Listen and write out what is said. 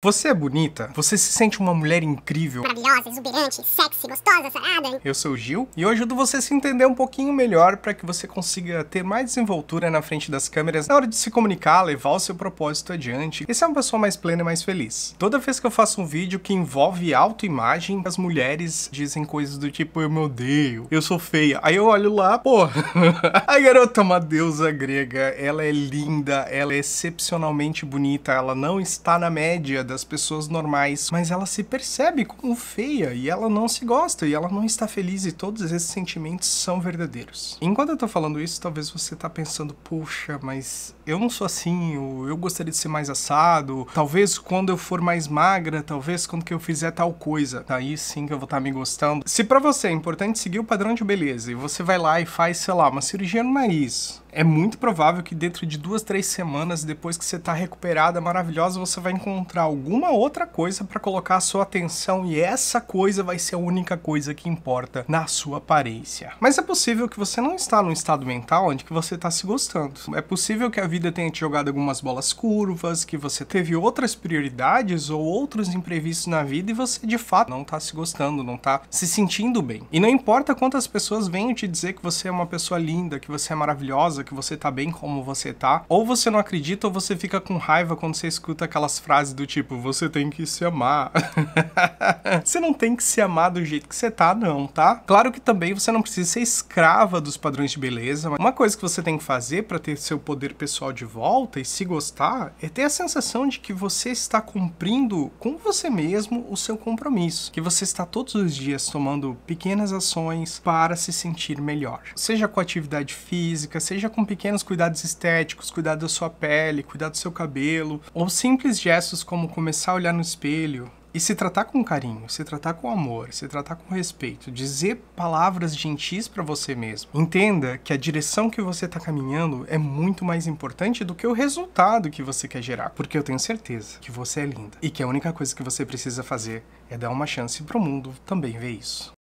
Você é bonita? Você se sente uma mulher incrível? Maravilhosa, exuberante, sexy, gostosa, sarada? Eu sou o Gil e eu ajudo você a se entender um pouquinho melhor para que você consiga ter mais desenvoltura na frente das câmeras na hora de se comunicar, levar o seu propósito adiante e ser é uma pessoa mais plena e mais feliz. Toda vez que eu faço um vídeo que envolve autoimagem, as mulheres dizem coisas do tipo eu me odeio, eu sou feia. Aí eu olho lá, pô, a garota é uma deusa grega, ela é linda, ela é excepcionalmente bonita, ela não está na média das pessoas normais, mas ela se percebe como feia e ela não se gosta e ela não está feliz e todos esses sentimentos são verdadeiros. Enquanto eu tô falando isso, talvez você tá pensando, puxa, mas eu não sou assim, eu gostaria de ser mais assado, talvez quando eu for mais magra, talvez quando que eu fizer tal coisa, aí sim que eu vou estar tá me gostando. Se para você é importante seguir o padrão de beleza e você vai lá e faz, sei lá, uma cirurgia no nariz, é muito provável que dentro de duas, três semanas, depois que você está recuperada, maravilhosa, você vai encontrar alguma outra coisa para colocar a sua atenção e essa coisa vai ser a única coisa que importa na sua aparência. Mas é possível que você não está num estado mental onde que você está se gostando. É possível que a vida tenha te jogado algumas bolas curvas, que você teve outras prioridades ou outros imprevistos na vida e você de fato não está se gostando, não está se sentindo bem. E não importa quantas pessoas venham te dizer que você é uma pessoa linda, que você é maravilhosa, que você tá bem como você tá, ou você não acredita ou você fica com raiva quando você escuta aquelas frases do tipo, você tem que se amar. você não tem que se amar do jeito que você tá, não, tá? Claro que também você não precisa ser escrava dos padrões de beleza, mas uma coisa que você tem que fazer para ter seu poder pessoal de volta e se gostar é ter a sensação de que você está cumprindo com você mesmo o seu compromisso, que você está todos os dias tomando pequenas ações para se sentir melhor. Seja com atividade física, seja com pequenos cuidados estéticos, cuidar da sua pele, cuidar do seu cabelo, ou simples gestos como começar a olhar no espelho, e se tratar com carinho, se tratar com amor, se tratar com respeito, dizer palavras gentis para você mesmo. Entenda que a direção que você está caminhando é muito mais importante do que o resultado que você quer gerar, porque eu tenho certeza que você é linda e que a única coisa que você precisa fazer é dar uma chance para o mundo também ver isso.